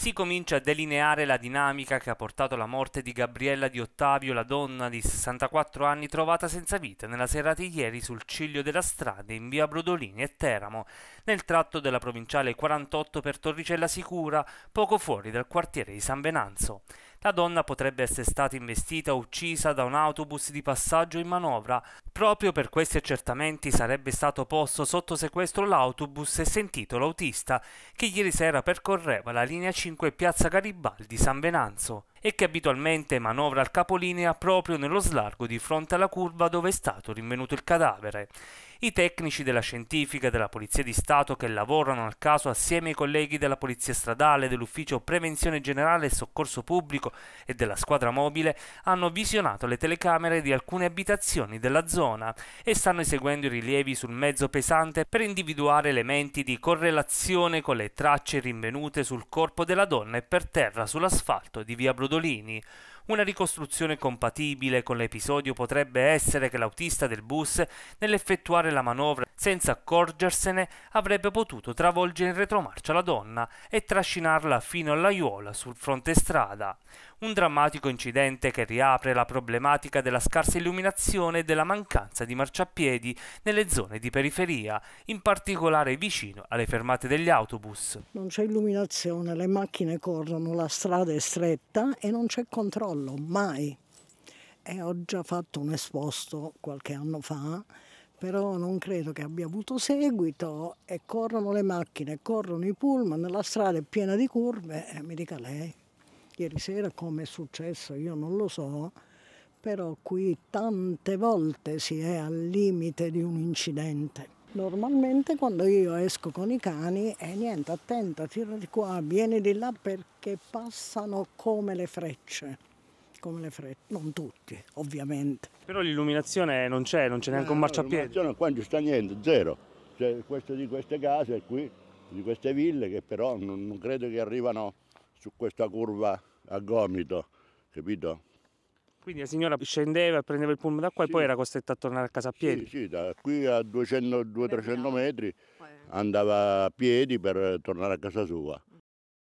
si comincia a delineare la dinamica che ha portato alla morte di Gabriella di Ottavio, la donna di 64 anni trovata senza vita nella serata di ieri sul ciglio della strada in via Brodolini e Teramo, nel tratto della provinciale 48 per Torricella Sicura, poco fuori dal quartiere di San Venanzo. La donna potrebbe essere stata investita o uccisa da un autobus di passaggio in manovra, Proprio per questi accertamenti sarebbe stato posto sotto sequestro l'autobus e sentito l'autista che ieri sera percorreva la linea 5 Piazza Garibaldi San Venanzo e che abitualmente manovra al capolinea proprio nello slargo di fronte alla curva dove è stato rinvenuto il cadavere. I tecnici della scientifica e della Polizia di Stato che lavorano al caso assieme ai colleghi della Polizia Stradale, dell'Ufficio Prevenzione Generale e Soccorso Pubblico e della squadra mobile hanno visionato le telecamere di alcune abitazioni della zona zona e stanno eseguendo i rilievi sul mezzo pesante per individuare elementi di correlazione con le tracce rinvenute sul corpo della donna e per terra sull'asfalto di via Brodolini. Una ricostruzione compatibile con l'episodio potrebbe essere che l'autista del bus, nell'effettuare la manovra senza accorgersene, avrebbe potuto travolgere in retromarcia la donna e trascinarla fino all'aiuola sul fronte strada. Un drammatico incidente che riapre la problematica della scarsa illuminazione e della mancanza di marciapiedi nelle zone di periferia, in particolare vicino alle fermate degli autobus. Non c'è illuminazione, le macchine corrono, la strada è stretta e non c'è controllo crollo, mai. E eh, ho già fatto un esposto qualche anno fa, però non credo che abbia avuto seguito e corrono le macchine, corrono i pullman, la strada è piena di curve e eh, mi dica lei, ieri sera come è successo io non lo so, però qui tante volte si è al limite di un incidente. Normalmente quando io esco con i cani è eh, niente, attenta, tira di qua, vieni di là perché passano come le frecce come le frette, non tutti ovviamente. Però l'illuminazione non c'è, non c'è neanche un marciapiede. No, qua non ci sta niente, zero. C'è questo di queste case qui, di queste ville che però non, non credo che arrivano su questa curva a gomito, capito? Quindi la signora scendeva, prendeva il pullman da qua sì. e poi era costretta a tornare a casa a piedi? Sì, sì da qui a 200-300 metri andava a piedi per tornare a casa sua.